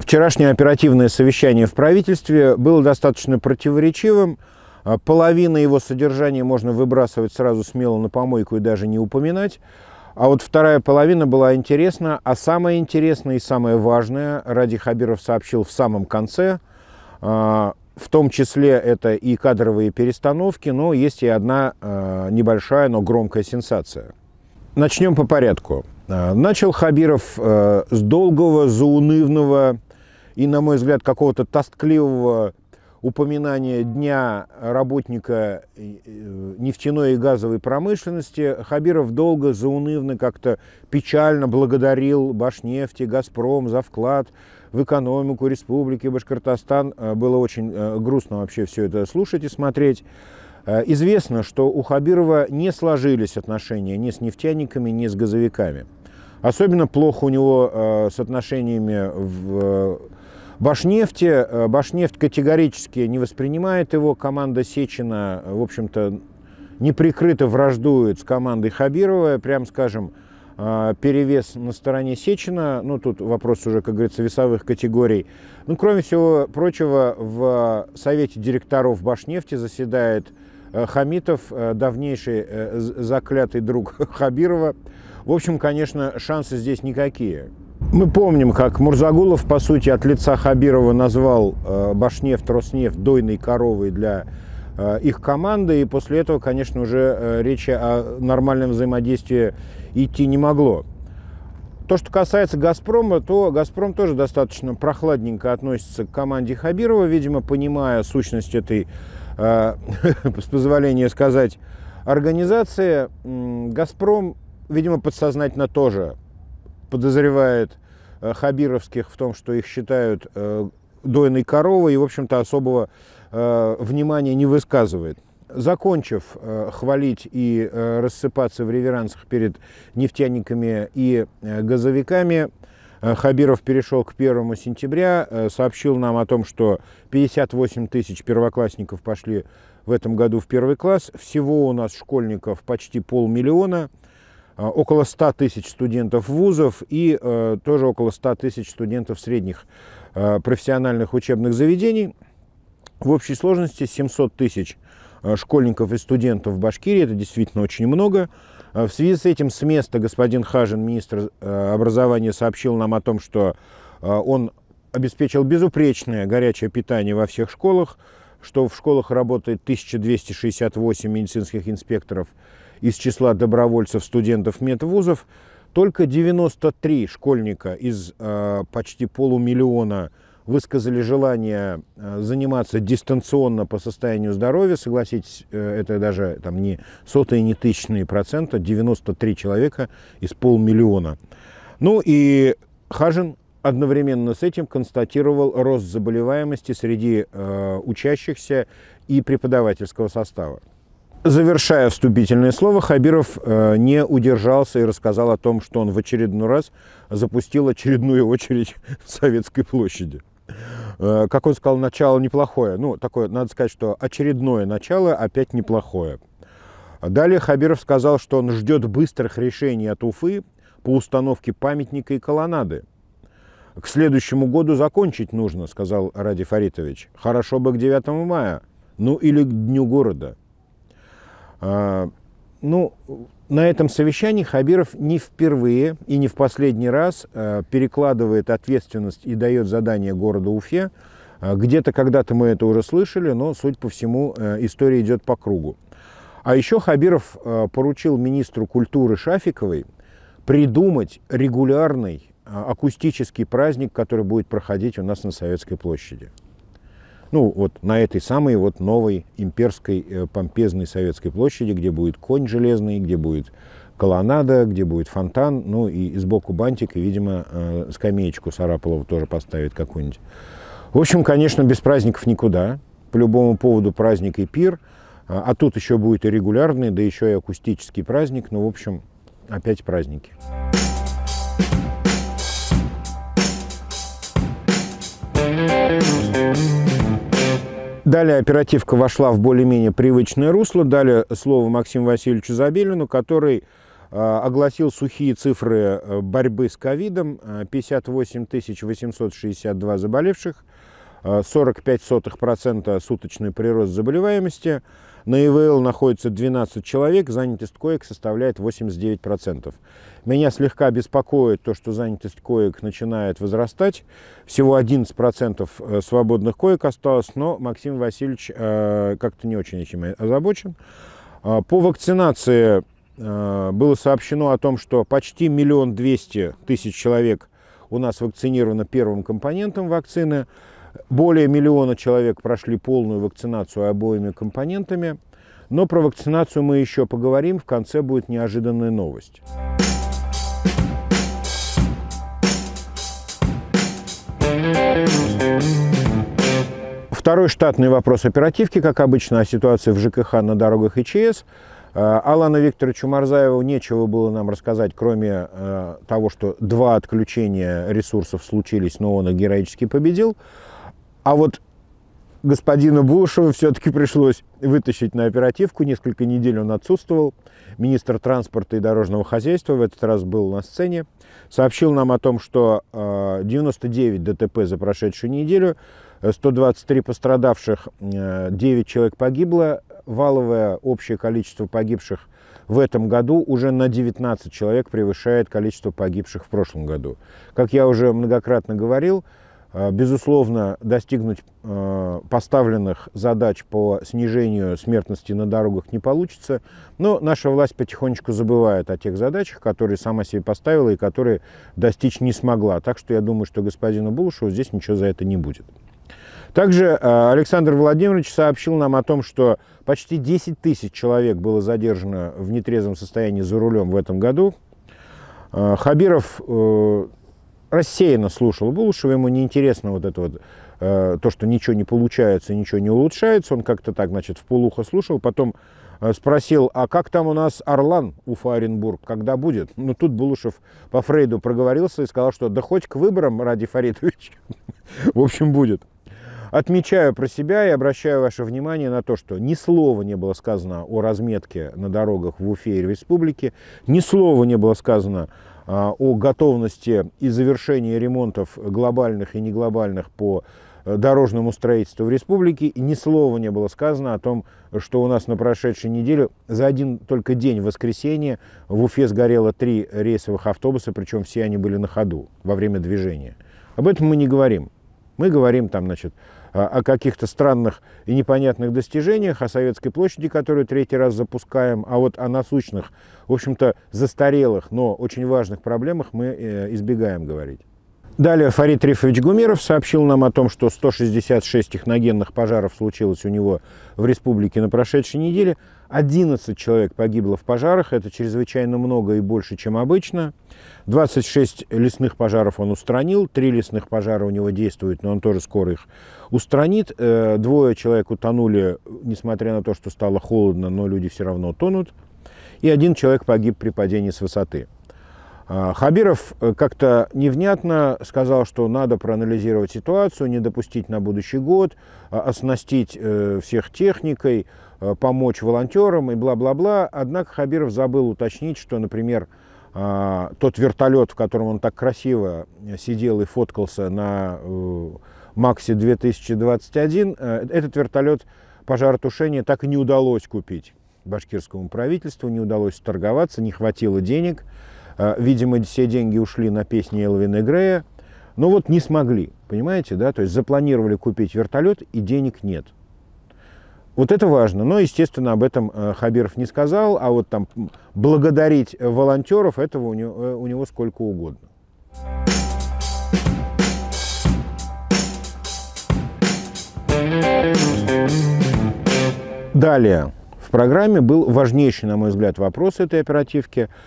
Вчерашнее оперативное совещание в правительстве было достаточно противоречивым. А, половина его содержания можно выбрасывать сразу смело на помойку и даже не упоминать. А вот вторая половина была интересна, а самое интересное и самое важное, Ради Хабиров сообщил в самом конце, а, в том числе это и кадровые перестановки, но есть и одна а, небольшая, но громкая сенсация. Начнем по порядку. А, начал Хабиров с долгого, заунывного и, на мой взгляд, какого-то тоскливого упоминание Дня работника э, нефтяной и газовой промышленности, Хабиров долго, заунывно, как-то печально благодарил Башнефти, Газпром за вклад в экономику республики Башкортостан. Э, было очень э, грустно вообще все это слушать и смотреть. Известно, что у Хабирова не сложились отношения ни с нефтяниками, ни с газовиками. Особенно плохо у него с отношениями в Башнефти, э, Башнефть категорически не воспринимает его. Команда Сечина, э, в общем-то, неприкрыто враждует с командой Хабирова. Прям скажем, э, перевес на стороне Сечина. Ну, тут вопрос уже, как говорится, весовых категорий. Ну, кроме всего прочего, в Совете директоров Башнефти заседает Хамитов, давнейший заклятый друг Хабирова. В общем, конечно, шансы здесь никакие. Мы помним, как Мурзагулов, по сути, от лица Хабирова назвал э, Башнефть, Роснефть дойной коровой для э, их команды, и после этого, конечно, уже э, речи о нормальном взаимодействии идти не могло. То, что касается «Газпрома», то «Газпром» тоже достаточно прохладненько относится к команде Хабирова, видимо, понимая сущность этой, э, с позволения сказать, организации. «Газпром», видимо, подсознательно тоже подозревает Э, хабировских в том, что их считают э, дойной коровой и, в общем-то, особого э, внимания не высказывает. Закончив хвалить и рассыпаться в реверансах перед нефтяниками и газовиками, Хабиров перешел к 1 сентября, сообщил нам о том, что 58 тысяч первоклассников пошли в этом году в первый класс. Всего у нас школьников почти полмиллиона. А, около 100 тысяч студентов вузов и э, тоже около 100 тысяч студентов средних э, профессиональных учебных заведений. В общей сложности 700 тысяч э, школьников и студентов в Башкирии, это действительно очень много. А, в связи с этим с места господин Хажин, министр образования, сообщил нам о том, что он обеспечил безупречное горячее питание во всех школах, что в школах работает 1268 медицинских инспекторов из числа добровольцев студентов медвузов, только 93 школьника из э, почти полумиллиона высказали желание э, заниматься дистанционно по состоянию здоровья. Согласитесь, э, это даже там, не сотые, не тысячные проценты 93 человека из полмиллиона. Ну и Хажин одновременно с этим констатировал рост заболеваемости среди э, учащихся и преподавательского состава. Завершая вступительное слово, Хабиров э, не удержался и рассказал о том, что он в очередной раз запустил очередную очередь в Советской площади. Э, как он сказал, начало неплохое. Ну, такое, надо сказать, что очередное начало опять неплохое. Далее Хабиров сказал, что он ждет быстрых решений от Уфы по установке памятника и колоннады. «К следующему году закончить нужно», — сказал Ради Фаритович. «Хорошо бы к 9 мая, ну или к Дню города». А, ну, на этом совещании Хабиров не впервые и не в последний раз а, перекладывает ответственность и дает задание городу Уфе. А, где-то когда-то мы это уже слышали, но, суть по всему, история идет по кругу. А еще Хабиров поручил министру культуры Шафиковой придумать регулярный акустический праздник, который будет проходить у нас на Советской площади ну вот на этой самой вот новой имперской э, помпезной советской площади, где будет конь железный, где будет колоннада, где будет фонтан, ну и сбоку бантик, и, видимо, э, скамеечку Сараполова тоже поставит какую-нибудь. В общем, конечно, без праздников никуда. По любому поводу праздник и пир. А, а тут еще будет и регулярный, да еще и акустический праздник. Ну, в общем, опять праздники. Thank you. Далее оперативка вошла в более-менее привычное русло. Далее слово Максиму Васильевичу Забелину, который а, огласил сухие цифры э, борьбы с ковидом. 58 э, 862 заболевших, 45% э, суточный прирост заболеваемости – на ИВЛ находится 12 человек, занятость коек составляет 89%. Меня слегка беспокоит то, что занятость коек начинает возрастать. Всего 11% э, свободных коек осталось, но Максим Васильевич э, как-то не очень этим озабочен. А, по вакцинации э, было сообщено о том, что почти миллион двести тысяч человек у нас вакцинировано первым компонентом вакцины – более миллиона человек прошли полную вакцинацию обоими компонентами. Но про вакцинацию мы еще поговорим. В конце будет неожиданная новость. Второй штатный вопрос оперативки, как обычно, о ситуации в ЖКХ на дорогах и ЧС. А, Алана Викторовичу Марзаеву нечего было нам рассказать, кроме э, того, что два отключения ресурсов случились, но он их героически победил. А вот господину Булышеву все-таки пришлось вытащить на оперативку. Несколько недель он отсутствовал. Министр транспорта и дорожного хозяйства в этот раз был на сцене. Сообщил нам о том, что 99 э, ДТП за прошедшую неделю, 123 э, пострадавших, 9 э, человек погибло. Валовое общее количество погибших в этом году уже на 19 человек превышает количество погибших в прошлом году. Как я уже многократно говорил, Э, безусловно, достигнуть э, поставленных задач по снижению смертности на дорогах не получится, но наша власть потихонечку забывает о тех задачах, которые сама себе поставила и которые достичь не смогла. Так что я думаю, что господину Булышеву здесь ничего за это не будет. Также э, Александр Владимирович сообщил нам о том, что почти 10 тысяч человек было задержано в нетрезвом состоянии за рулем в этом году. Хабиров рассеянно слушал Булушева, ему неинтересно вот это вот, э, то, что ничего не получается, ничего не улучшается, он как-то так, значит, в полухо слушал, потом э, спросил, а как там у нас Орлан, у Фаренбург? когда будет? Ну, тут Булушев по Фрейду проговорился и сказал, что да хоть к выборам, ради Фаридовича, в общем, будет. Отмечаю про себя и обращаю ваше внимание на то, что ни слова не было сказано о разметке на дорогах в Уфе и Республике, ни слова не было сказано а, о готовности и завершении ремонтов глобальных и неглобальных по э, дорожному строительству в республике. И ни слова не было сказано о том, что у нас на прошедшей неделе за один только день воскресенья в Уфе сгорело три рейсовых автобуса, причем все они были на ходу во время движения. Об этом мы не говорим. Мы говорим там, значит, а, о каких-то странных и непонятных достижениях, о Советской площади, которую третий раз запускаем, а вот о насущных, в общем-то, застарелых, но очень важных проблемах мы э, избегаем говорить. Далее Фарид Рифович Гумеров сообщил нам о том, что 166 техногенных пожаров случилось у него в республике на прошедшей неделе. 11 человек погибло в пожарах, это чрезвычайно много и больше, чем обычно. 26 лесных пожаров он устранил, 3 лесных пожара у него действуют, но он тоже скоро их устранит. Э, двое человек утонули, несмотря на то, что стало холодно, но люди все равно тонут. И один человек погиб при падении с высоты. А, Хабиров э, как-то невнятно сказал, что надо проанализировать ситуацию, не допустить на будущий год, а, оснастить э, всех техникой, э, помочь волонтерам и бла-бла-бла. Однако Хабиров забыл уточнить, что, например, а, тот вертолет, в котором он так красиво сидел и фоткался на Максе 2021, этот вертолет пожаротушения так и не удалось купить башкирскому правительству, не удалось торговаться, не хватило денег. А, видимо, все деньги ушли на песни Элвина Грея. Но вот не смогли, понимаете, да? То есть запланировали купить вертолет, и денег нет. Вот это важно. Но, естественно, об этом э, Хабиров не сказал, а вот там благодарить э, волонтеров, этого у него, э, у него сколько угодно. Далее. В программе был важнейший, на мой взгляд, вопрос этой оперативки –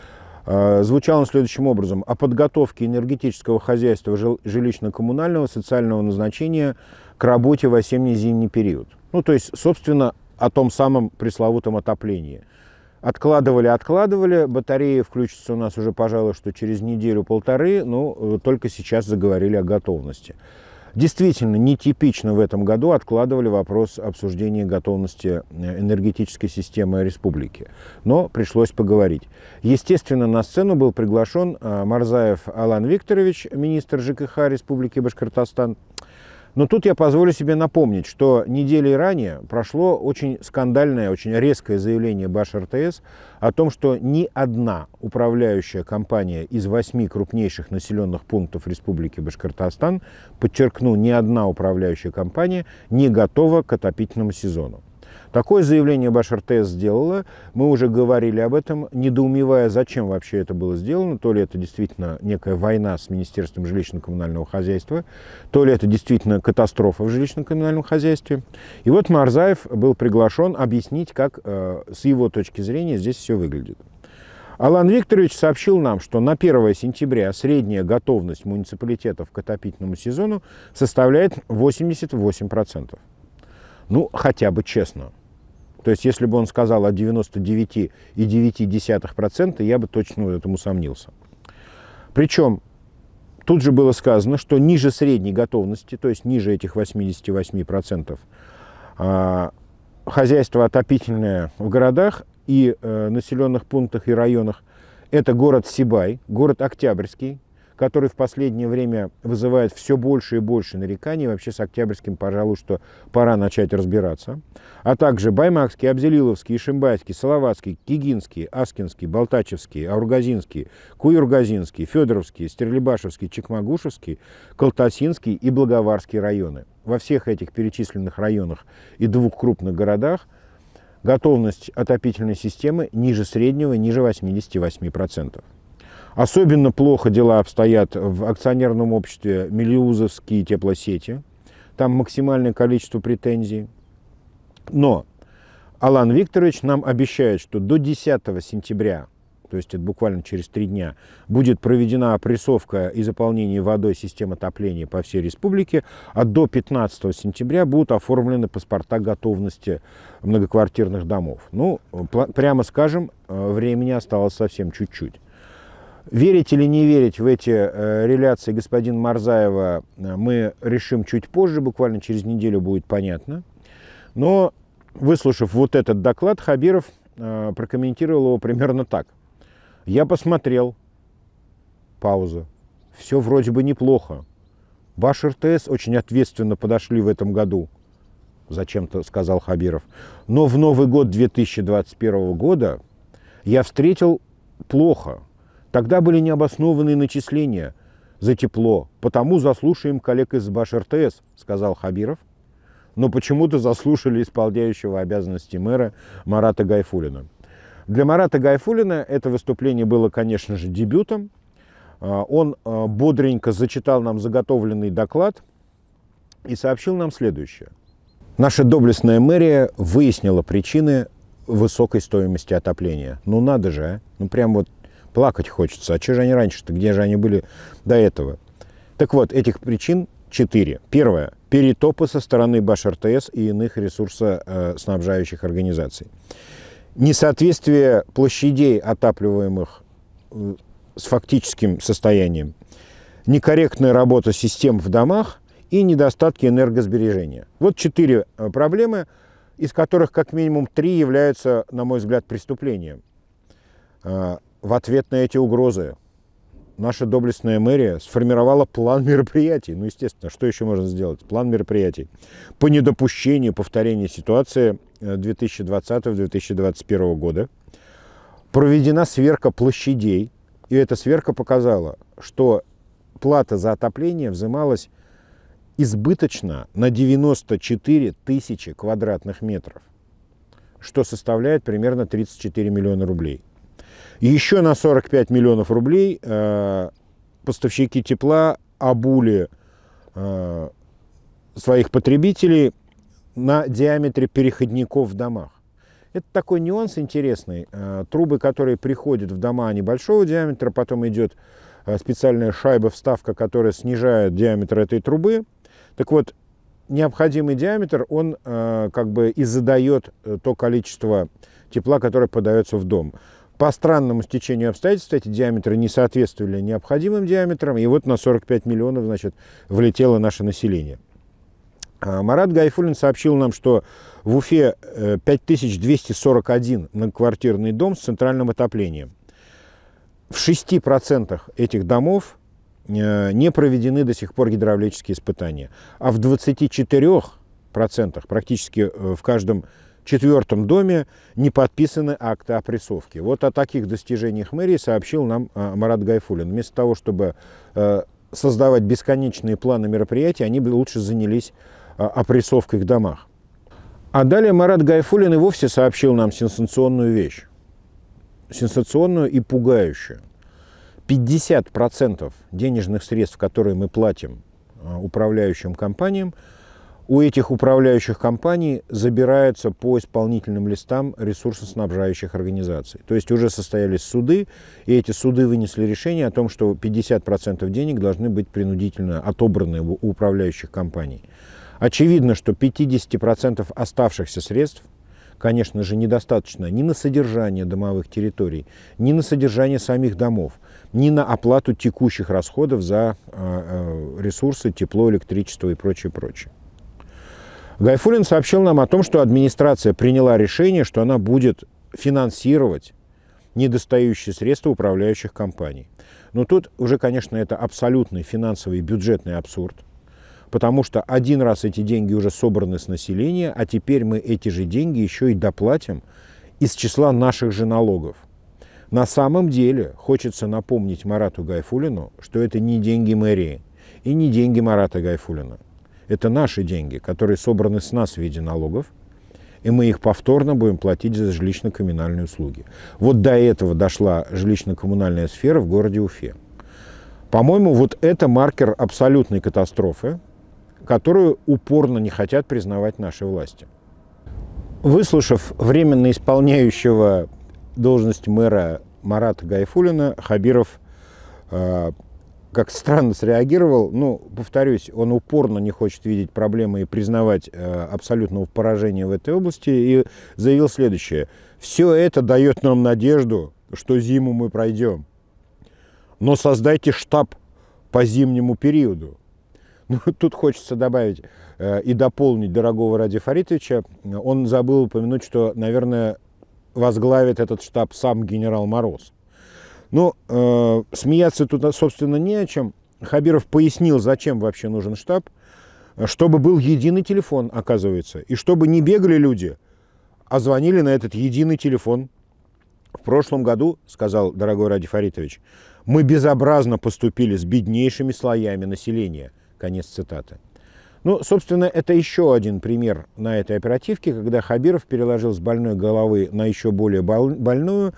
Э, звучал он следующим образом. О подготовке энергетического хозяйства жилищно-коммунального социального назначения к работе в осенне-зимний период. Ну, то есть, собственно, о том самом пресловутом отоплении. Откладывали, откладывали. Батареи включатся у нас уже, пожалуй, что через неделю-полторы, но э, только сейчас заговорили о готовности действительно нетипично в этом году откладывали вопрос обсуждения готовности э, энергетической системы республики. Но пришлось поговорить. Естественно, на сцену был приглашен э, Марзаев Алан Викторович, министр ЖКХ Республики Башкортостан, но тут я позволю себе напомнить, что недели ранее прошло очень скандальное, очень резкое заявление Баш РТС о том, что ни одна управляющая компания из восьми крупнейших населенных пунктов Республики Башкортостан, подчеркну, ни одна управляющая компания не готова к отопительному сезону. Такое заявление Башар-ТС сделала. Мы уже говорили об этом, недоумевая, зачем вообще это было сделано. То ли это действительно некая война с Министерством жилищно-коммунального хозяйства, то ли это действительно катастрофа в жилищно-коммунальном хозяйстве. И вот Марзаев был приглашен объяснить, как э, с его точки зрения здесь все выглядит. Алан Викторович сообщил нам, что на 1 сентября средняя готовность муниципалитетов к отопительному сезону составляет 88%. Ну, хотя бы честно – то есть, если бы он сказал о 99,9%, я бы точно ну, этому сомнился. Причем тут же было сказано, что ниже средней готовности, то есть ниже этих 88%, а, хозяйство отопительное в городах и э, населенных пунктах и районах – это город Сибай, город Октябрьский, который в последнее время вызывает все больше и больше нареканий. Вообще с Октябрьским, пожалуй, что пора начать разбираться. А также Баймакский, Абзелиловский, Ишимбайский, Салаватский, Кигинский, Аскинский, Болтачевский, Аургазинский, Куюргазинский, Федоровский, Стерлибашевский, Чекмагушевский, Колтасинский и Благоварский районы. Во всех этих перечисленных районах и двух крупных городах готовность отопительной системы ниже среднего, ниже 88%. Особенно плохо дела обстоят в акционерном обществе «Мелиузовские теплосети». Там максимальное количество претензий. Но Алан Викторович нам обещает, что до 10 сентября, то есть это буквально через три дня, будет проведена опрессовка и заполнение водой систем отопления по всей республике, а до 15 сентября будут оформлены паспорта готовности многоквартирных домов. Ну, прямо скажем, э, времени осталось совсем чуть-чуть. Верить или не верить в эти э, реляции господина Марзаева э, мы решим чуть позже, буквально через неделю будет понятно. Но, выслушав вот этот доклад, Хабиров э, прокомментировал его примерно так. Я посмотрел. Пауза. Все вроде бы неплохо. Баш РТС очень ответственно подошли в этом году, зачем-то сказал Хабиров. Но в Новый год 2021 года я встретил плохо – Тогда были необоснованные начисления за тепло, потому заслушаем коллег из баш РТС, сказал Хабиров, но почему-то заслушали исполняющего обязанности мэра Марата Гайфулина. Для Марата Гайфулина это выступление было, конечно же, дебютом. А, он а, бодренько зачитал нам заготовленный доклад и сообщил нам следующее. Наша доблестная мэрия выяснила причины высокой стоимости отопления. Ну надо же, а? ну прям вот Плакать хочется. А что же они раньше-то? Где же они были до этого? Так вот, этих причин четыре. Первое. Перетопы со стороны БашРТС и иных ресурсоснабжающих э, организаций. Несоответствие площадей, отапливаемых э, с фактическим состоянием. Некорректная работа систем в домах и недостатки энергосбережения. Вот четыре э, проблемы, из которых как минимум три являются, на мой взгляд, преступлением в ответ на эти угрозы наша доблестная мэрия сформировала план мероприятий. Ну, естественно, что еще можно сделать? План мероприятий по недопущению повторения ситуации 2020-2021 э, года. Проведена сверка площадей, и эта сверка показала, что плата за отопление взималась избыточно на 94 тысячи квадратных метров, что составляет примерно 34 миллиона рублей – еще на 45 миллионов рублей э, поставщики тепла обули э, своих потребителей на диаметре переходников в домах. Это такой нюанс интересный. Э, трубы, которые приходят в дома, небольшого диаметра, потом идет специальная шайба-вставка, которая снижает диаметр этой трубы. Так вот, необходимый диаметр, он как бы и задает то количество тепла, которое подается в дом. По странному стечению обстоятельств эти диаметры не соответствовали необходимым диаметрам, и вот на 45 миллионов значит, влетело наше население. А, Марат Гайфулин сообщил нам, что в Уфе 5241 э, многоквартирный дом с центральным отоплением. В 6% этих домов э, не проведены до сих пор гидравлические испытания, а в 24% практически э, в каждом четвертом доме не подписаны акты опрессовки. Вот о таких достижениях мэрии сообщил нам а, Марат Гайфулин. Вместо того, чтобы э, создавать бесконечные планы мероприятий, они бы лучше занялись а, опрессовкой в домах. А далее Марат Гайфулин и вовсе сообщил нам сенсационную вещь. Сенсационную и пугающую. 50% денежных средств, которые мы платим а, управляющим компаниям, у этих управляющих компаний забираются по исполнительным листам ресурсоснабжающих организаций. То есть уже состоялись суды, и эти суды вынесли решение о том, что 50% денег должны быть принудительно отобраны у управляющих компаний. Очевидно, что 50% оставшихся средств конечно же, недостаточно ни на содержание домовых территорий, ни на содержание самих домов, ни на оплату текущих расходов за а, а, ресурсы, тепло, электричество и прочее, прочее. Гайфулин сообщил нам о том, что администрация приняла решение, что она будет финансировать недостающие средства управляющих компаний. Но тут уже, конечно, это абсолютный финансовый и бюджетный абсурд, потому что один раз эти деньги уже собраны с населения, а теперь мы эти же деньги еще и доплатим из числа наших же налогов. На самом деле хочется напомнить Марату Гайфулину, что это не деньги мэрии и не деньги Марата Гайфулина. Это наши деньги, которые собраны с нас в виде налогов, и мы их повторно будем платить за жилищно-коммунальные услуги. Вот до этого дошла жилищно-коммунальная сфера в городе Уфе. По-моему, вот это маркер абсолютной катастрофы, которую упорно не хотят признавать наши власти. Выслушав временно исполняющего должность мэра Марата Гайфулина, Хабиров э, как странно среагировал. Ну, повторюсь, он упорно не хочет видеть проблемы и признавать э, абсолютного поражения в этой области. И заявил следующее. Все это дает нам надежду, что зиму мы пройдем. Но создайте штаб по зимнему периоду. Ну, тут хочется добавить э, и дополнить дорогого Ради Фаритовича. Он забыл упомянуть, что, наверное, возглавит этот штаб сам генерал Мороз. Но ну, э, смеяться тут, собственно, не о чем. Хабиров пояснил, зачем вообще нужен штаб, чтобы был единый телефон, оказывается, и чтобы не бегали люди, а звонили на этот единый телефон. В прошлом году, сказал дорогой Ради Фаритович, мы безобразно поступили с беднейшими слоями населения. Конец цитаты. Ну, собственно, это еще один пример на этой оперативке, когда Хабиров переложил с больной головы на еще более больную,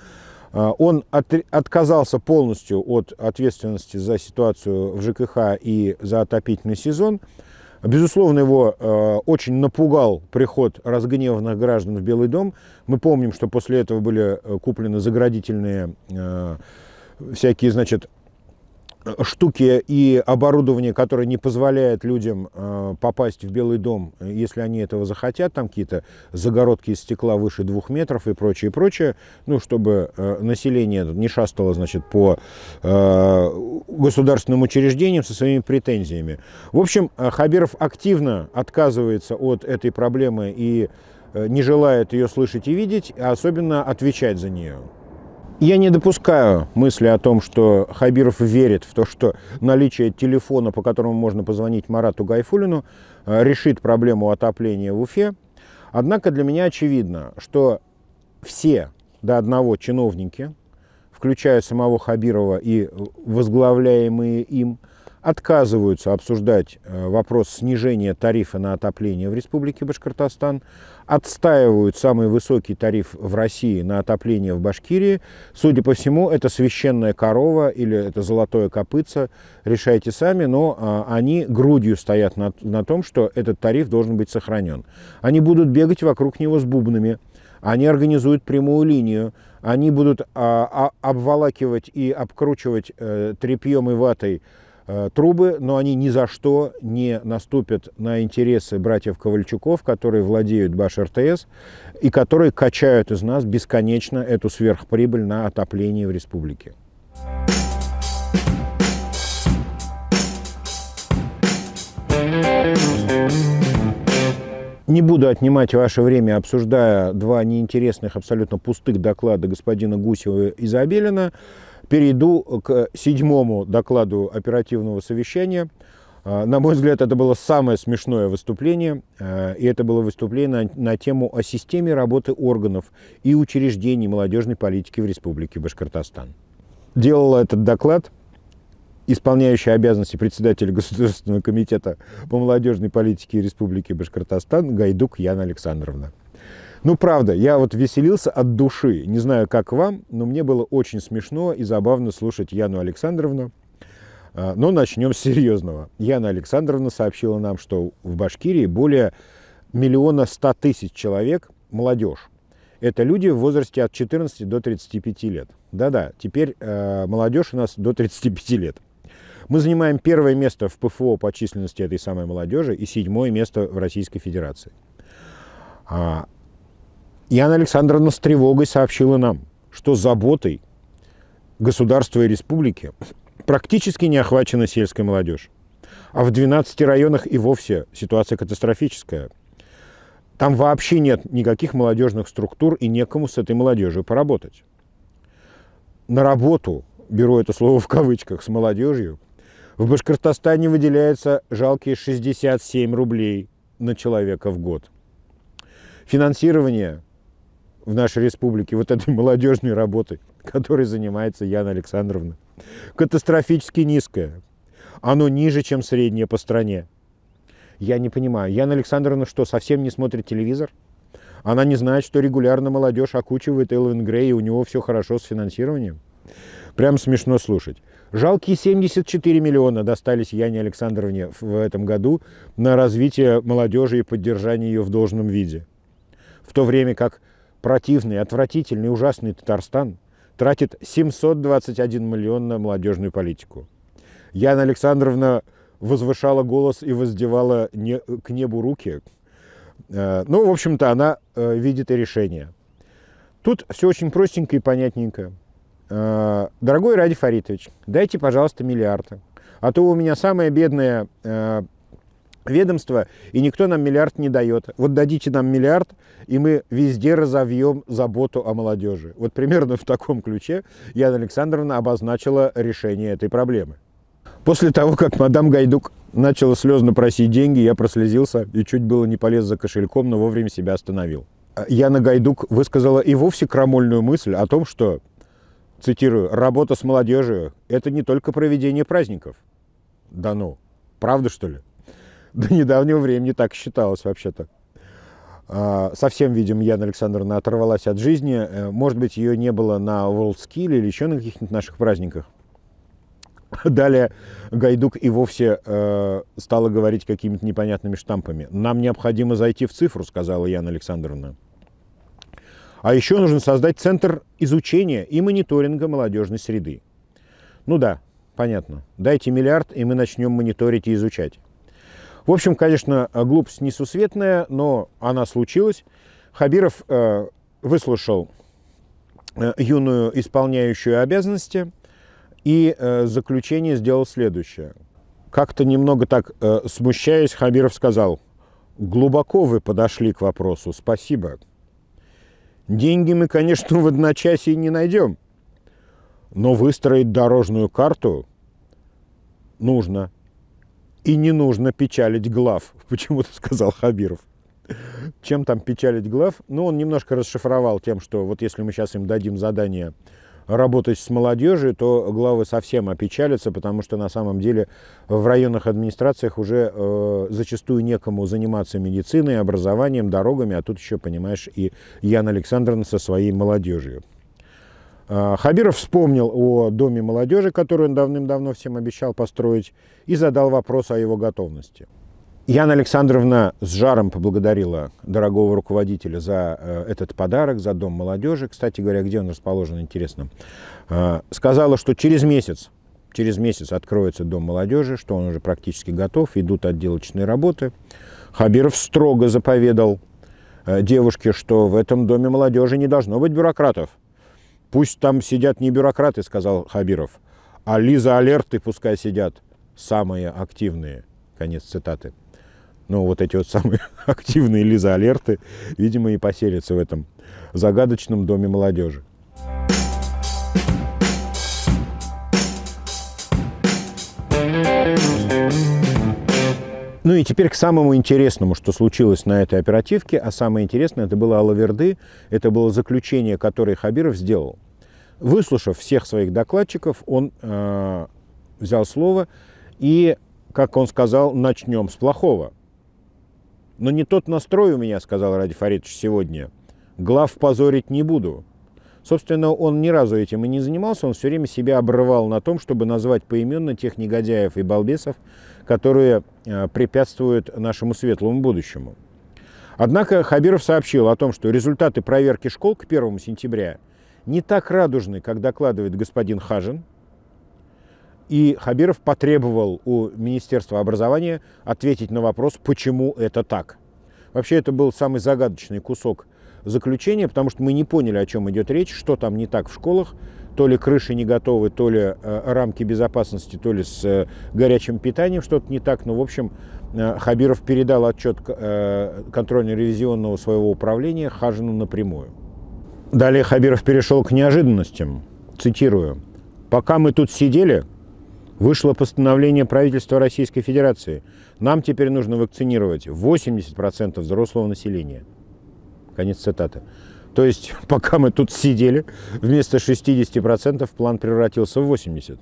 а, он от, отказался полностью от ответственности за ситуацию в ЖКХ и за отопительный сезон. Безусловно, его э, очень напугал приход разгневанных граждан в Белый дом. Мы помним, что после этого были э, куплены заградительные э, всякие, значит, Э, штуки и оборудование, которое не позволяет людям э, попасть в Белый дом, если они этого захотят, там какие-то загородки из стекла выше двух метров и прочее, прочее, ну, чтобы э, население не шастало, значит, по государственным учреждениям со своими претензиями. В общем, Хабиров активно отказывается от этой проблемы и не желает ее слышать и видеть, а особенно отвечать за нее. Я не допускаю мысли о том, что Хабиров верит в то, что наличие телефона, по которому можно позвонить Марату Гайфулину, э, решит проблему отопления в Уфе. Однако для меня очевидно, что все до одного чиновники, включая самого Хабирова и возглавляемые им, отказываются обсуждать э, вопрос снижения тарифа на отопление в Республике Башкортостан, отстаивают самый высокий тариф в России на отопление в Башкирии. Судя по всему, это священная корова или это золотое копытце, решайте сами, но а, они грудью стоят на, на том, что этот тариф должен быть сохранен. Они будут бегать вокруг него с бубнами, они организуют прямую линию, они будут а, а, обволакивать и обкручивать э, тряпьем и ватой Э, трубы, но они ни за что не наступят на интересы братьев Ковальчуков, которые владеют Баш РТС и которые качают из нас бесконечно эту сверхприбыль на отопление в республике. Не буду отнимать ваше время, обсуждая два неинтересных, абсолютно пустых доклада господина Гусева и Забелина перейду к седьмому докладу оперативного совещания. А, на мой взгляд, это было самое смешное выступление, а, и это было выступление на, на тему о системе работы органов и учреждений молодежной политики в Республике Башкортостан. Делал этот доклад исполняющий обязанности председателя Государственного комитета по молодежной политике Республики Башкортостан Гайдук Яна Александровна. Ну, правда, я вот веселился от души. Не знаю, как вам, но мне было очень смешно и забавно слушать Яну Александровну. А, но начнем с серьезного. Яна Александровна сообщила нам, что в Башкирии более миллиона ста тысяч человек – молодежь. Это люди в возрасте от 14 до 35 лет. Да-да, теперь э, молодежь у нас до 35 лет. Мы занимаем первое место в ПФО по численности этой самой молодежи и седьмое место в Российской Федерации. А, и Анна Александровна с тревогой сообщила нам, что заботой государства и республики практически не охвачена сельская молодежь. А в 12 районах и вовсе ситуация катастрофическая. Там вообще нет никаких молодежных структур и некому с этой молодежью поработать. На работу, беру это слово в кавычках, с молодежью, в Башкортостане выделяется жалкие 67 рублей на человека в год. Финансирование в нашей республике вот этой молодежной работы, которой занимается Яна Александровна, катастрофически низкое. Оно ниже, чем среднее по стране. Я не понимаю. Яна Александровна что, совсем не смотрит телевизор? Она не знает, что регулярно молодежь окучивает Элвин Грей, и у него все хорошо с финансированием? Прям смешно слушать. Жалкие 74 миллиона достались Яне Александровне в этом году на развитие молодежи и поддержание ее в должном виде. В то время как противный, отвратительный, ужасный Татарстан тратит 721 миллион на молодежную политику. Яна Александровна возвышала голос и воздевала не, к небу руки. Э, ну, в общем-то, она э, видит и решение. Тут все очень простенько и понятненько. Э, дорогой Ради Фаритович, дайте, пожалуйста, миллиарда. А то у меня самая бедная ведомство, и никто нам миллиард не дает. Вот дадите нам миллиард, и мы везде разовьем заботу о молодежи. Вот примерно в таком ключе Яна Александровна обозначила решение этой проблемы. После того, как мадам Гайдук начала слезно просить деньги, я прослезился и чуть было не полез за кошельком, но вовремя себя остановил. Яна Гайдук высказала и вовсе крамольную мысль о том, что, цитирую, «работа с молодежью – это не только проведение праздников». Да ну, правда что ли? до недавнего времени так считалось вообще-то. А, совсем, видимо, Яна Александровна оторвалась от жизни. Э, может быть, ее не было на WorldSkill или еще на каких-нибудь наших праздниках. Далее Гайдук и вовсе э, стала говорить какими-то непонятными штампами. «Нам необходимо зайти в цифру», — сказала Яна Александровна. «А еще нужно создать центр изучения и мониторинга молодежной среды». Ну да, понятно. Дайте миллиард, и мы начнем мониторить и изучать. В общем, конечно, глупость несусветная, но она случилась. Хабиров э, выслушал э, юную исполняющую обязанности и э, заключение сделал следующее. Как-то немного так э, смущаясь, Хабиров сказал, глубоко вы подошли к вопросу, спасибо. Деньги мы, конечно, в одночасье не найдем, но выстроить дорожную карту нужно – и не нужно печалить глав, почему-то сказал Хабиров. Чем там печалить глав? Ну, он немножко расшифровал тем, что вот если мы сейчас им дадим задание работать с молодежью, то главы совсем опечалятся, потому что на самом деле в районных администрациях уже э, зачастую некому заниматься медициной, образованием, дорогами, а тут еще, понимаешь, и Яна Александровна со своей молодежью. Э, Хабиров вспомнил о Доме молодежи, который он давным-давно всем обещал построить, и задал вопрос о его готовности. Яна Александровна с жаром поблагодарила дорогого руководителя за э, этот подарок, за Дом молодежи. Кстати говоря, где он расположен, интересно. Э, сказала, что через месяц, через месяц откроется Дом молодежи, что он уже практически готов, идут отделочные работы. Хабиров строго заповедал девушке, что в этом Доме молодежи не должно быть бюрократов – Пусть там сидят не бюрократы, сказал Хабиров, а Лиза Алерты пускай сидят, самые активные. Конец цитаты. Ну, вот эти вот самые активные Лиза Алерты, видимо, и поселятся в этом загадочном доме молодежи. Ну и теперь к самому интересному, что случилось на этой оперативке. А самое интересное, это было Алаверды, это было заключение, которое Хабиров сделал. Выслушав всех своих докладчиков, он э, взял слово и, как он сказал, начнем с плохого. Но не тот настрой у меня, сказал Ради Фаридович сегодня. Глав позорить не буду. Собственно, он ни разу этим и не занимался, он все время себя обрывал на том, чтобы назвать поименно тех негодяев и балбесов, которые э, препятствуют нашему светлому будущему. Однако Хабиров сообщил о том, что результаты проверки школ к 1 сентября – не так радужны, как докладывает господин Хажин. И Хабиров потребовал у Министерства образования ответить на вопрос, почему это так. Вообще это был самый загадочный кусок заключения, потому что мы не поняли, о чем идет речь, что там не так в школах, то ли крыши не готовы, то ли э, рамки безопасности, то ли с э, горячим питанием что-то не так. Но, ну, в общем, э, Хабиров передал отчет э, контрольно-ревизионного своего управления Хажину напрямую. Далее Хабиров перешел к неожиданностям. Цитирую. «Пока мы тут сидели, вышло постановление правительства Российской Федерации. Нам теперь нужно вакцинировать 80% взрослого населения». Конец цитаты. То есть, пока мы тут сидели, вместо 60% план превратился в 80%.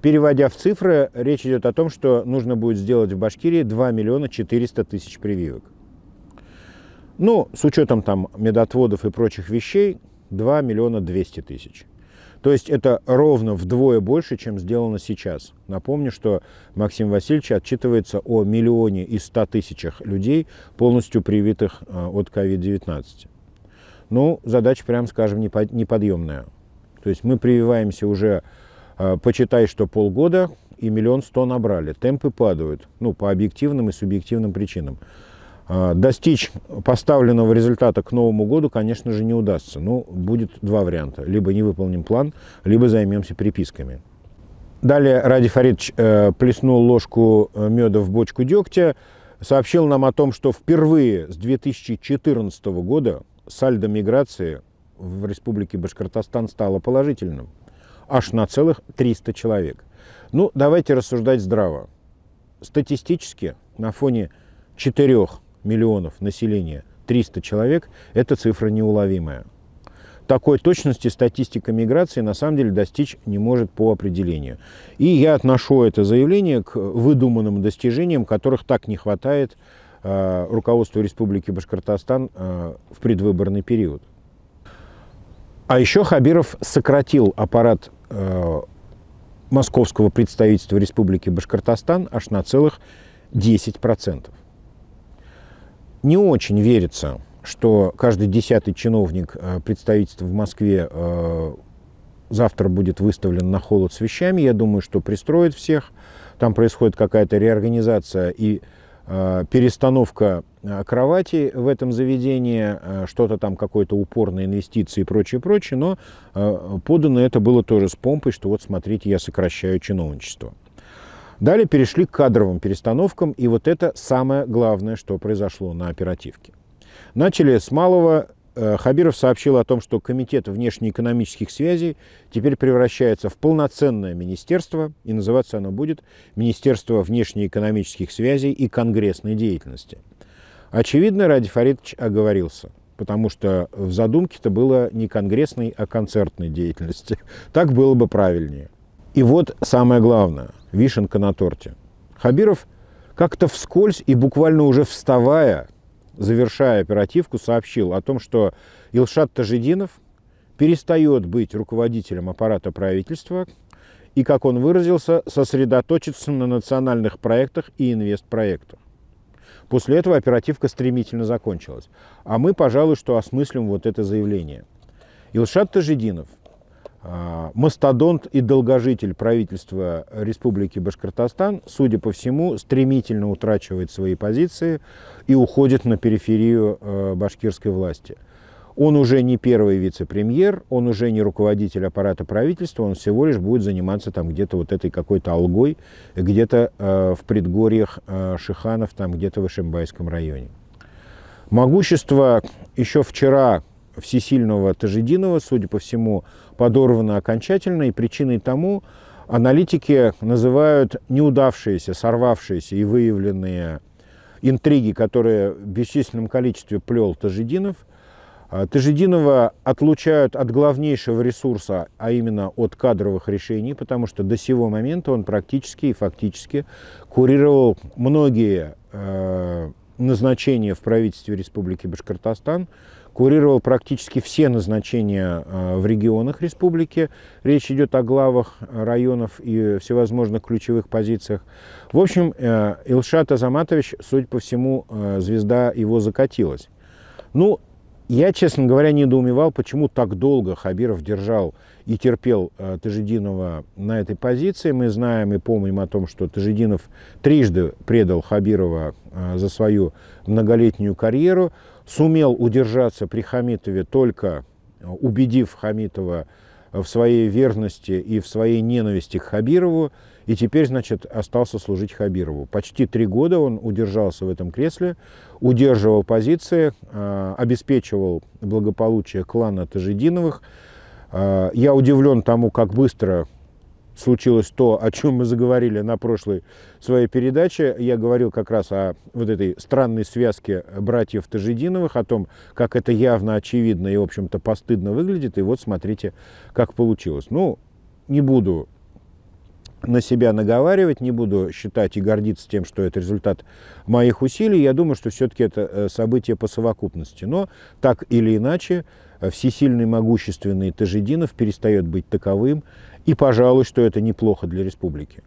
Переводя в цифры, речь идет о том, что нужно будет сделать в Башкирии 2 миллиона 400 тысяч прививок. Ну, с учетом там медотводов и прочих вещей, 2 миллиона 200 тысяч. То есть это ровно вдвое больше, чем сделано сейчас. Напомню, что Максим Васильевич отчитывается о миллионе и ста тысячах людей, полностью привитых э, от COVID-19. Ну, задача, прям скажем, неподъемная. То есть мы прививаемся уже, э, почитай, что полгода, и миллион сто набрали. Темпы падают, ну, по объективным и субъективным причинам. А, достичь поставленного результата к Новому году, конечно же, не удастся. Ну, будет два варианта. Либо не выполним план, либо займемся приписками. Далее Ради Фаридович э, плеснул ложку э, меда в бочку дегтя, сообщил нам о том, что впервые с 2014 года сальдо миграции в республике Башкортостан стало положительным. Аж на целых 300 человек. Ну, давайте рассуждать здраво. Статистически на фоне четырех миллионов населения 300 человек, эта цифра неуловимая. Такой точности статистика миграции на самом деле достичь не может по определению. И я отношу это заявление к выдуманным достижениям, которых так не хватает э, руководству Республики Башкортостан э, в предвыборный период. А еще Хабиров сократил аппарат э, московского представительства Республики Башкортостан аж на целых 10% не очень верится, что каждый десятый чиновник э, представительства в Москве э, завтра будет выставлен на холод с вещами. Я думаю, что пристроит всех. Там происходит какая-то реорганизация и э, перестановка кровати в этом заведении, что-то там, какое то упор на инвестиции и прочее, прочее, но подано это было тоже с помпой, что вот смотрите, я сокращаю чиновничество. Далее перешли к кадровым перестановкам, и вот это самое главное, что произошло на оперативке. Начали с малого. Э, Хабиров сообщил о том, что Комитет внешнеэкономических связей теперь превращается в полноценное министерство, и называться оно будет Министерство внешнеэкономических связей и конгрессной деятельности. Очевидно, Ради Фаридович оговорился – потому что в задумке-то было не конгрессной, а концертной деятельности. Так было бы правильнее. И вот самое главное, вишенка на торте. Хабиров как-то вскользь и буквально уже вставая, завершая оперативку, сообщил о том, что Илшат Тажидинов перестает быть руководителем аппарата правительства и, как он выразился, сосредоточится на национальных проектах и инвестпроектах. После этого оперативка стремительно закончилась. А мы, пожалуй, что осмыслим вот это заявление. Илшат Тажидинов – а, мастодонт и долгожитель правительства Республики Башкортостан, судя по всему, стремительно утрачивает свои позиции и уходит на периферию э, башкирской власти. Он уже не первый вице-премьер, он уже не руководитель аппарата правительства, он всего лишь будет заниматься там где-то вот этой какой-то алгой, где-то э, в предгорьях э, Шиханов, там где-то в Ишимбайском районе. Могущество еще вчера всесильного Тажидинова, судя по всему, подорвана окончательно, и причиной тому аналитики называют неудавшиеся, сорвавшиеся и выявленные интриги, которые в бесчисленном количестве плел Тажидинов. А, Тажидинова отлучают от главнейшего ресурса, а именно от кадровых решений, потому что до сего момента он практически и фактически курировал многие э, назначения в правительстве Республики Башкортостан – курировал практически все назначения а, в регионах республики. Речь идет о главах районов и всевозможных ключевых позициях. В общем, э, Илшат Азаматович, судя по всему, э, звезда его закатилась. Ну, я, честно говоря, недоумевал, почему так долго Хабиров держал и терпел э, Тажидинова на этой позиции. Мы знаем и помним о том, что Тажидинов трижды предал Хабирова за свою многолетнюю карьеру. Сумел удержаться при Хамитове только убедив Хамитова в своей верности и в своей ненависти к Хабирову, и теперь, значит, остался служить Хабирову. Почти три года он удержался в этом кресле, удерживал позиции, а, обеспечивал благополучие клана Тажидиновых. А, я удивлен тому, как быстро случилось то, о чем мы заговорили на прошлой своей передаче. Я говорил как раз о вот этой странной связке братьев Тажидиновых, о том, как это явно очевидно и, в общем-то, постыдно выглядит. И вот смотрите, как получилось. Ну, не буду на себя наговаривать, не буду считать и гордиться тем, что это результат моих усилий. Я думаю, что все-таки это э, событие по совокупности. Но так или иначе, э, всесильный могущественный Тажидинов перестает быть таковым и, пожалуй, что это неплохо для республики.